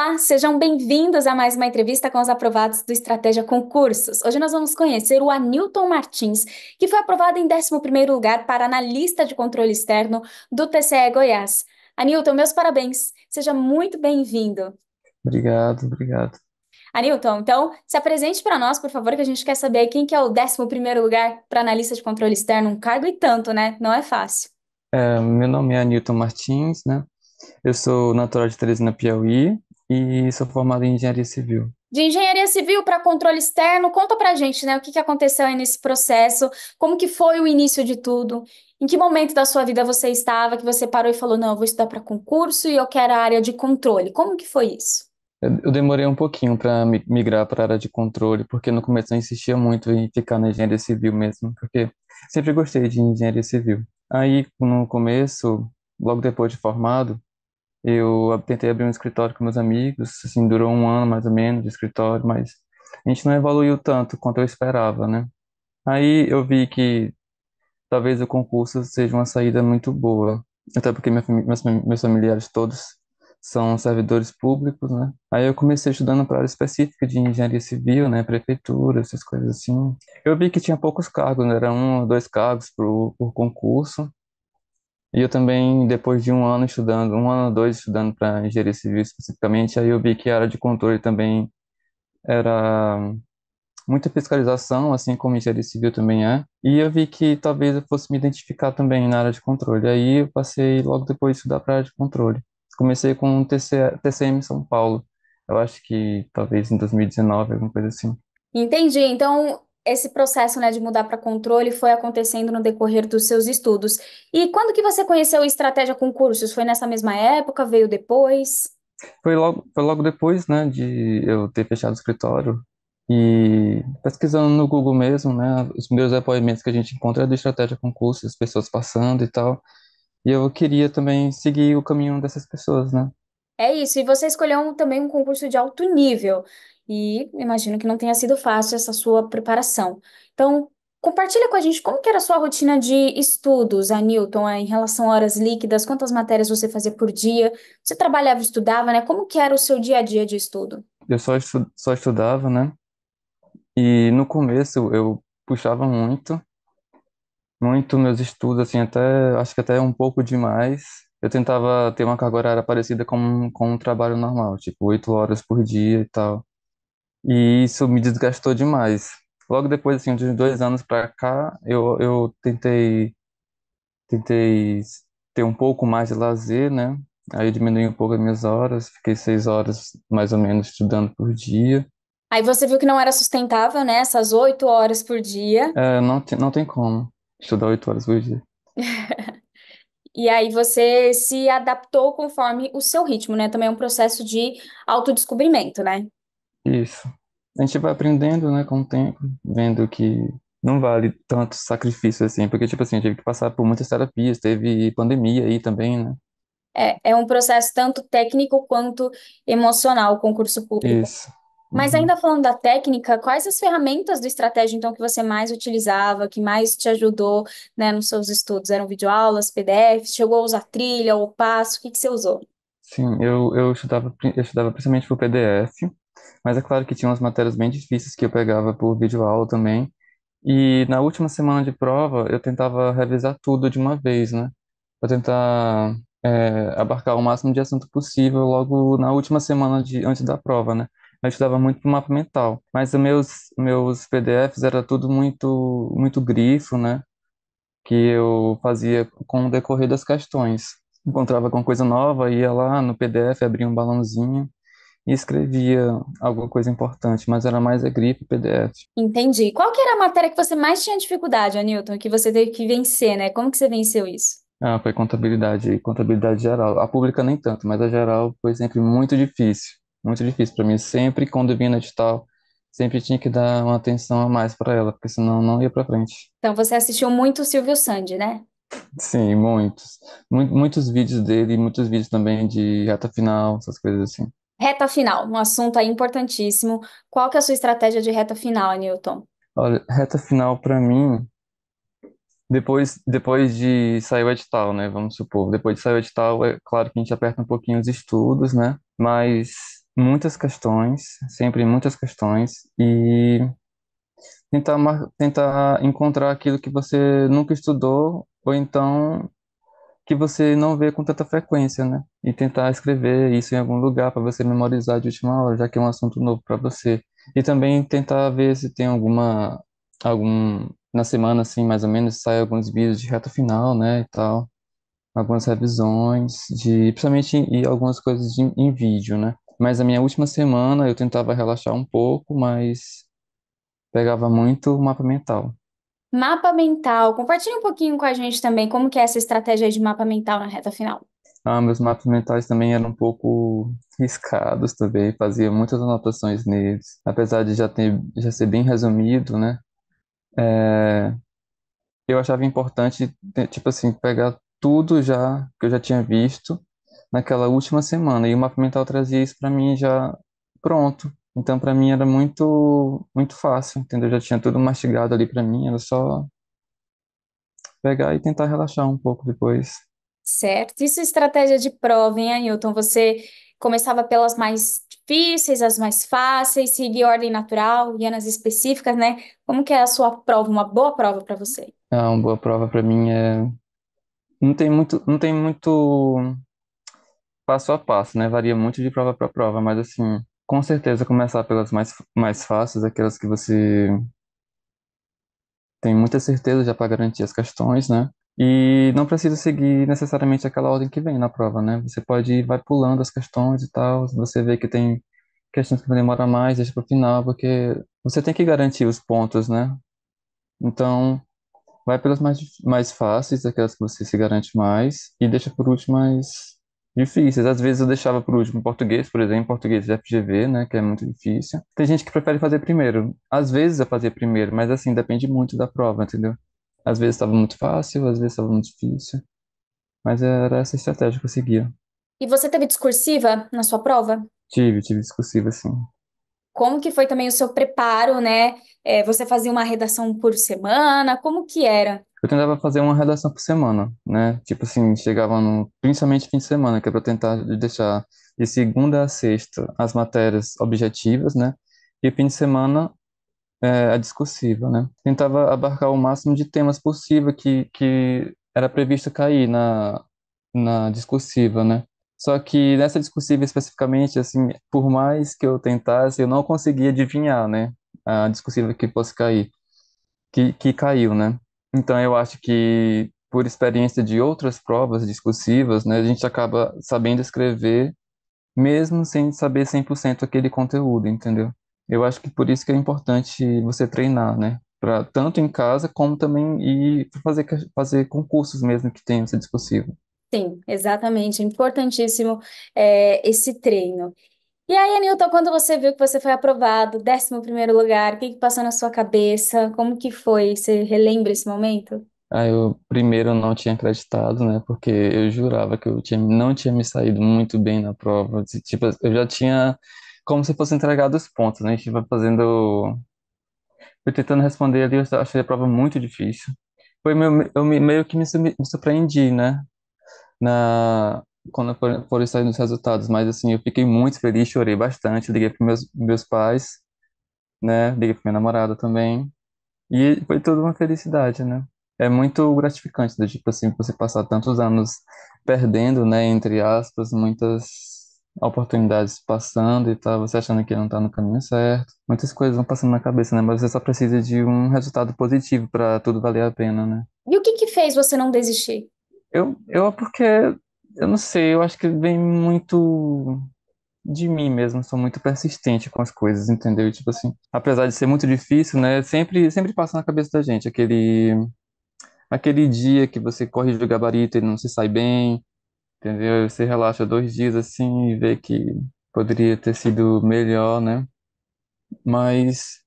Olá, sejam bem-vindos a mais uma entrevista com os aprovados do Estratégia Concursos. Hoje nós vamos conhecer o Anilton Martins, que foi aprovado em 11º lugar para analista de controle externo do TCE Goiás. Anilton, meus parabéns. Seja muito bem-vindo. Obrigado, obrigado. Anilton, então, se apresente para nós, por favor, que a gente quer saber quem que é o 11º lugar para analista de controle externo, um cargo e tanto, né? Não é fácil. É, meu nome é Anilton Martins, né? Eu sou natural de Teresina, Piauí, e sou formado em engenharia civil. De engenharia civil para controle externo, conta pra gente, né, o que, que aconteceu aí nesse processo, como que foi o início de tudo, em que momento da sua vida você estava que você parou e falou, não, eu vou estudar para concurso e eu quero a área de controle. Como que foi isso? Eu demorei um pouquinho para migrar para a área de controle, porque no começo eu insistia muito em ficar na engenharia civil mesmo, porque sempre gostei de engenharia civil. Aí, no começo, logo depois de formado, eu tentei abrir um escritório com meus amigos, assim, durou um ano mais ou menos de escritório, mas a gente não evoluiu tanto quanto eu esperava, né? Aí eu vi que talvez o concurso seja uma saída muito boa, até porque minha, meus, meus familiares todos são servidores públicos, né? Aí eu comecei estudando para área específica de engenharia civil, né? Prefeitura, essas coisas assim. Eu vi que tinha poucos cargos, né? Era um ou dois cargos por concurso. E eu também, depois de um ano estudando, um ano ou dois estudando para engenharia civil especificamente, aí eu vi que a área de controle também era muita fiscalização, assim como engenharia civil também é. E eu vi que talvez eu fosse me identificar também na área de controle. Aí eu passei logo depois de estudar para a área de controle. Comecei com o TCM São Paulo. Eu acho que talvez em 2019, alguma coisa assim. Entendi. Então, esse processo né, de mudar para controle foi acontecendo no decorrer dos seus estudos. E quando que você conheceu a Estratégia Concursos? Foi nessa mesma época? Veio depois? Foi logo, foi logo depois né, de eu ter fechado o escritório. E pesquisando no Google mesmo, né, os primeiros apoiamentos que a gente encontra é do Estratégia Concursos, as pessoas passando e tal. E eu queria também seguir o caminho dessas pessoas, né? É isso, e você escolheu um, também um concurso de alto nível. E imagino que não tenha sido fácil essa sua preparação. Então, compartilha com a gente como que era a sua rotina de estudos, Anilton, em relação a horas líquidas, quantas matérias você fazia por dia, você trabalhava, estudava, né? Como que era o seu dia a dia de estudo? Eu só, estu só estudava, né? E no começo eu puxava muito, muito meus estudos, assim, até, acho que até um pouco demais. Eu tentava ter uma carga horária parecida com, com um trabalho normal, tipo, oito horas por dia e tal. E isso me desgastou demais. Logo depois, assim, de uns dois anos para cá, eu, eu tentei, tentei ter um pouco mais de lazer, né? Aí diminui um pouco as minhas horas, fiquei seis horas mais ou menos estudando por dia. Aí você viu que não era sustentável, né? Essas oito horas por dia. É, não, te, não tem como estudar oito horas por dia. E aí você se adaptou conforme o seu ritmo, né? Também é um processo de autodescobrimento, né? Isso a gente vai aprendendo, né, com o tempo, vendo que não vale tanto sacrifício assim, porque, tipo assim, eu tive que passar por muitas terapias, teve pandemia aí também, né? É, é um processo tanto técnico quanto emocional, o concurso público. Isso. Mas uhum. ainda falando da técnica, quais as ferramentas do estratégia então que você mais utilizava, que mais te ajudou, né, nos seus estudos? Eram videoaulas, PDFs, chegou a usar trilha ou passo, o que que você usou? Sim, eu, eu estudava eu estudava principalmente por PDF, mas é claro que tinha umas matérias bem difíceis que eu pegava por vídeo aula também. E na última semana de prova, eu tentava revisar tudo de uma vez, né? Para tentar é, abarcar o máximo de assunto possível logo na última semana de, antes da prova, né? Eu estudava muito para mapa mental, mas os meus, meus PDFs era tudo muito, muito grifo, né? Que eu fazia com o decorrer das questões. Encontrava alguma coisa nova, ia lá no PDF, abria um balãozinho e escrevia alguma coisa importante, mas era mais a gripe PDF. Entendi. Qual que era a matéria que você mais tinha dificuldade, Anilton, que você teve que vencer, né? Como que você venceu isso? Ah, foi contabilidade, contabilidade geral. A pública nem tanto, mas a geral foi sempre muito difícil, muito difícil para mim. Sempre quando vinha no edital, sempre tinha que dar uma atenção a mais para ela, porque senão não ia para frente. Então você assistiu muito o Silvio Sandy, né? Sim, muitos. Muitos vídeos dele, muitos vídeos também de reta final, essas coisas assim. Reta final, um assunto aí importantíssimo. Qual que é a sua estratégia de reta final, Newton? Olha, reta final para mim, depois, depois de sair o edital, né? Vamos supor, depois de sair o edital, é claro que a gente aperta um pouquinho os estudos, né? Mas muitas questões, sempre muitas questões, e tentar, tentar encontrar aquilo que você nunca estudou, ou então que você não vê com tanta frequência, né? E tentar escrever isso em algum lugar para você memorizar de última hora, já que é um assunto novo para você. E também tentar ver se tem alguma algum na semana assim, mais ou menos, sai alguns vídeos de reta final, né, e tal. Algumas revisões de principalmente e algumas coisas de, em vídeo, né? Mas a minha última semana eu tentava relaxar um pouco, mas pegava muito o mapa mental. Mapa mental. Compartilha um pouquinho com a gente também como que é essa estratégia de mapa mental na reta final. Ah, meus mapas mentais também eram um pouco riscados também, fazia muitas anotações neles, apesar de já ter já ser bem resumido, né? É... eu achava importante né, tipo assim pegar tudo já que eu já tinha visto naquela última semana e o mapa mental trazia isso para mim já pronto. Então, para mim era muito muito fácil, entendeu? Eu já tinha tudo mastigado ali para mim, era só pegar e tentar relaxar um pouco depois. Certo. E sua estratégia de prova, hein, Ailton? Você começava pelas mais difíceis, as mais fáceis, seguia ordem natural, ia nas específicas, né? Como que é a sua prova, uma boa prova para você? Ah, uma boa prova para mim é não tem muito não tem muito passo a passo, né? Varia muito de prova para prova, mas assim, com certeza, começar pelas mais, mais fáceis, aquelas que você tem muita certeza já para garantir as questões, né? E não precisa seguir necessariamente aquela ordem que vem na prova, né? Você pode ir, vai pulando as questões e tal, se você vê que tem questões que vão demorar mais, deixa para o final, porque você tem que garantir os pontos, né? Então, vai pelas mais, mais fáceis, aquelas que você se garante mais, e deixa por último as difíceis. Às vezes eu deixava para o último português, por exemplo, português de FGV, né, que é muito difícil. Tem gente que prefere fazer primeiro. Às vezes eu fazia primeiro, mas assim, depende muito da prova, entendeu? Às vezes estava muito fácil, às vezes estava muito difícil. Mas era essa estratégia que eu seguia. E você teve discursiva na sua prova? Tive, tive discursiva, sim. Como que foi também o seu preparo, né? É, você fazia uma redação por semana? Como que era? eu tentava fazer uma redação por semana, né? Tipo assim, chegava no, principalmente fim de semana, que é para tentar deixar de segunda a sexta as matérias objetivas, né? E fim de semana é, a discursiva, né? Tentava abarcar o máximo de temas possível que, que era previsto cair na, na discursiva, né? Só que nessa discursiva especificamente, assim, por mais que eu tentasse, eu não conseguia adivinhar, né? A discursiva que fosse cair, que, que caiu, né? Então, eu acho que por experiência de outras provas discursivas, né, a gente acaba sabendo escrever mesmo sem saber 100% aquele conteúdo, entendeu? Eu acho que por isso que é importante você treinar, né? Pra, tanto em casa como também ir fazer, fazer concursos mesmo que tenham essa discursiva. Sim, exatamente. Importantíssimo é, esse treino. E aí, Anilton, quando você viu que você foi aprovado, décimo primeiro lugar, o que que passou na sua cabeça? Como que foi? Você relembra esse momento? Ah, eu primeiro não tinha acreditado, né? Porque eu jurava que eu tinha, não tinha me saído muito bem na prova. Tipo, eu já tinha como se fosse entregado os pontos, né? A gente vai fazendo, fui tentando responder ali, eu achei a prova muito difícil. Foi meu, eu meio que me surpreendi, né? Na, quando foram for sair os resultados, mas assim, eu fiquei muito feliz, chorei bastante, liguei para meus, meus pais, né, liguei para minha namorada também, e foi toda uma felicidade, né. É muito gratificante, do né, tipo assim, você passar tantos anos perdendo, né, entre aspas, muitas oportunidades passando e tá você achando que não tá no caminho certo. Muitas coisas vão passando na cabeça, né? Mas você só precisa de um resultado positivo para tudo valer a pena, né? E o que que fez você não desistir? Eu, eu é porque eu não sei, eu acho que vem muito de mim mesmo, sou muito persistente com as coisas, entendeu? Tipo assim, apesar de ser muito difícil, né, sempre sempre passa na cabeça da gente aquele aquele dia que você corre de gabarito e não se sai bem, entendeu? Você relaxa dois dias assim e vê que poderia ter sido melhor, né? Mas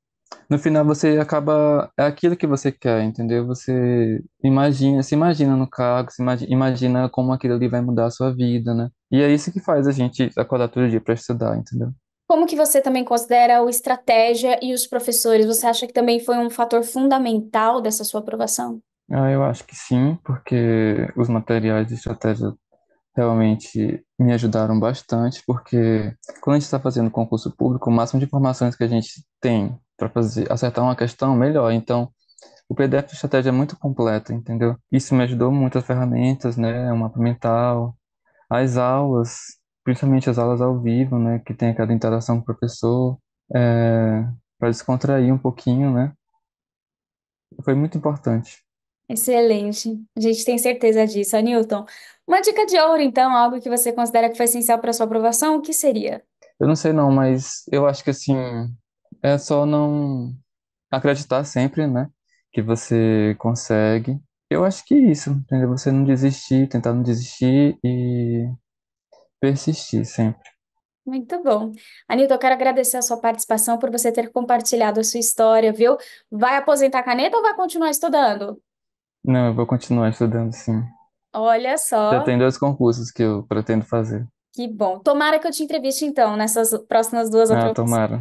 no final você acaba é aquilo que você quer, entendeu? Você imagina, se imagina no cargo, se imagina, imagina como aquilo ali vai mudar a sua vida, né? E é isso que faz a gente acordar todo dia para estudar, entendeu? Como que você também considera o estratégia e os professores? Você acha que também foi um fator fundamental dessa sua aprovação? Ah, eu acho que sim, porque os materiais de estratégia realmente me ajudaram bastante, porque quando a gente está fazendo concurso público, o máximo de informações que a gente tem para fazer acertar uma questão melhor. Então, o PDF de estratégia é muito completo, entendeu? Isso me ajudou muito as ferramentas, né, o mapa mental, as aulas, principalmente as aulas ao vivo, né, que tem aquela interação com o professor, é, para descontrair um pouquinho, né? Foi muito importante. Excelente. A gente tem certeza disso, Newton. Uma dica de ouro, então, algo que você considera que foi essencial para sua aprovação, o que seria? Eu não sei não, mas eu acho que assim, é só não acreditar sempre, né? Que você consegue. Eu acho que é isso, entendeu? Você não desistir, tentar não desistir e persistir sempre. Muito bom. Anilton, eu quero agradecer a sua participação por você ter compartilhado a sua história, viu? Vai aposentar a caneta ou vai continuar estudando? Não, eu vou continuar estudando, sim. Olha só. Já tem dois concursos que eu pretendo fazer. Que bom. Tomara que eu te entreviste, então, nessas próximas duas ah, três Ah, tomara.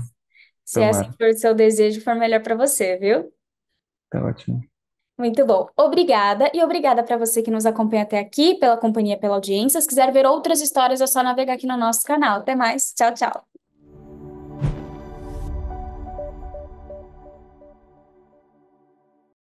Se Tomara. assim for o seu desejo, for melhor para você, viu? Tá ótimo. Muito bom. Obrigada e obrigada para você que nos acompanha até aqui, pela companhia, pela audiência. Se quiser ver outras histórias, é só navegar aqui no nosso canal. Até mais. Tchau, tchau.